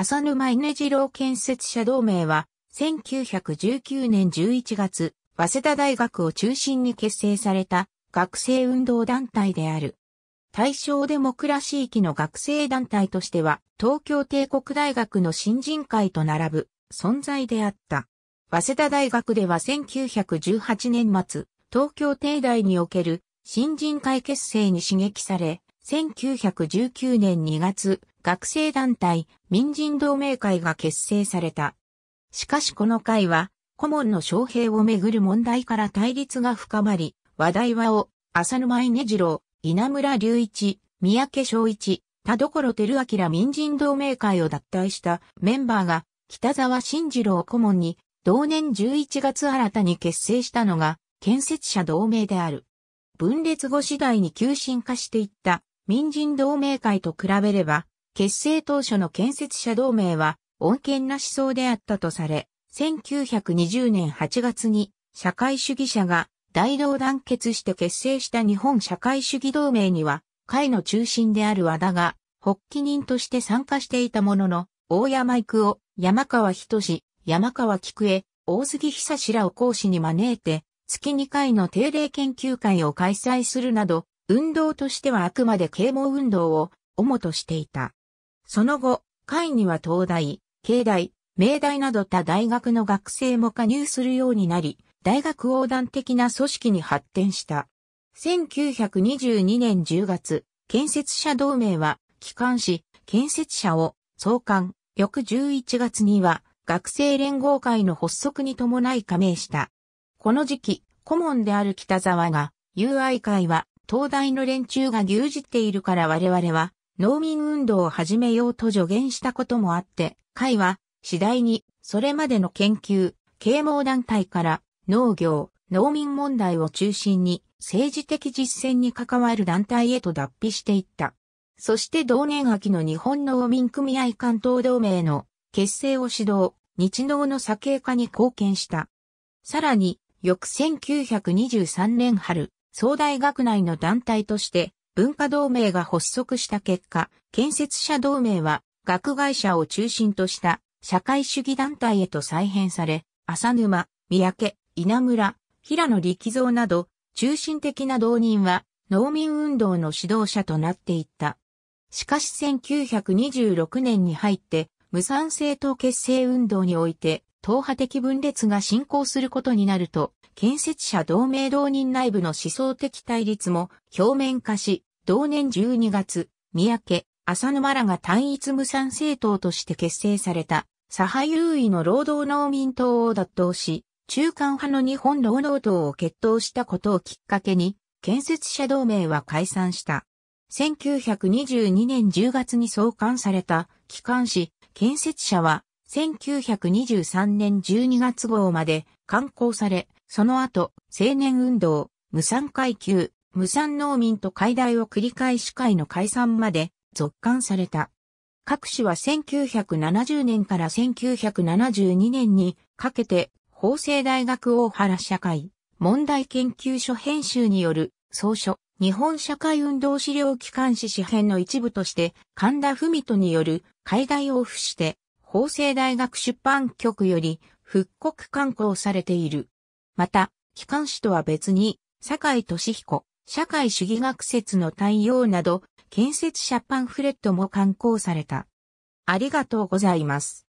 浅沼稲次郎建設者同盟は、1919年11月、早稲田大学を中心に結成された学生運動団体である。大正デモクラシー期の学生団体としては、東京帝国大学の新人会と並ぶ存在であった。早稲田大学では1918年末、東京帝大における新人会結成に刺激され、1919年2月、学生団体、民人同盟会が結成された。しかしこの会は、顧問の招聘をめぐる問題から対立が深まり、話題はを、浅沼稲次郎、稲村隆一、三宅昭一、田所照明民人同盟会を脱退したメンバーが、北沢慎次郎顧問に、同年11月新たに結成したのが、建設者同盟である。分裂後次第に急進化していった民人同盟会と比べれば、結成当初の建設者同盟は、穏健な思想であったとされ、1920年8月に社会主義者が大同団結して結成した日本社会主義同盟には、会の中心である和田が、発起人として参加していたものの、大山育夫、山川仁、志、山川菊江、大杉久志らを講師に招いて、月2回の定例研究会を開催するなど、運動としてはあくまで啓蒙運動を主としていた。その後、会には東大、慶大、明大など他大学の学生も加入するようになり、大学横断的な組織に発展した。1922年10月、建設者同盟は、機関し、建設者を創刊、翌11月には、学生連合会の発足に伴い加盟した。この時期、顧問である北沢が、友愛会は、東大の連中が牛耳っているから我々は、農民運動を始めようと助言したこともあって、会は次第にそれまでの研究、啓蒙団体から農業、農民問題を中心に政治的実践に関わる団体へと脱皮していった。そして同年秋の日本農民組合関東同盟の結成を指導、日農の左傾化に貢献した。さらに、翌1923年春、総大学内の団体として、文化同盟が発足した結果、建設者同盟は学外者を中心とした社会主義団体へと再編され、浅沼、三宅、稲村、平野力蔵など、中心的な導人は農民運動の指導者となっていった。しかし1926年に入って、無産政党結成運動において、党派的分裂が進行することになると、建設者同盟同人内部の思想的対立も表面化し、同年12月、三宅、浅沼らが単一無産政党として結成された、左派優位の労働農民党を脱党し、中間派の日本労働党を決闘したことをきっかけに、建設者同盟は解散した。1922年10月に創刊された機関紙、建設者は、1923年12月号まで刊行され、その後、青年運動、無産階級、無産農民と解体を繰り返し会の解散まで続刊された。各紙は1970年から1972年にかけて法政大学大原社会問題研究所編集による総書日本社会運動資料機関誌紙編の一部として神田文人による解体を付して法政大学出版局より復刻刊行されている。また、機関誌とは別に、坂井俊彦、社会主義学説の対応など、建設者パンフレットも刊行された。ありがとうございます。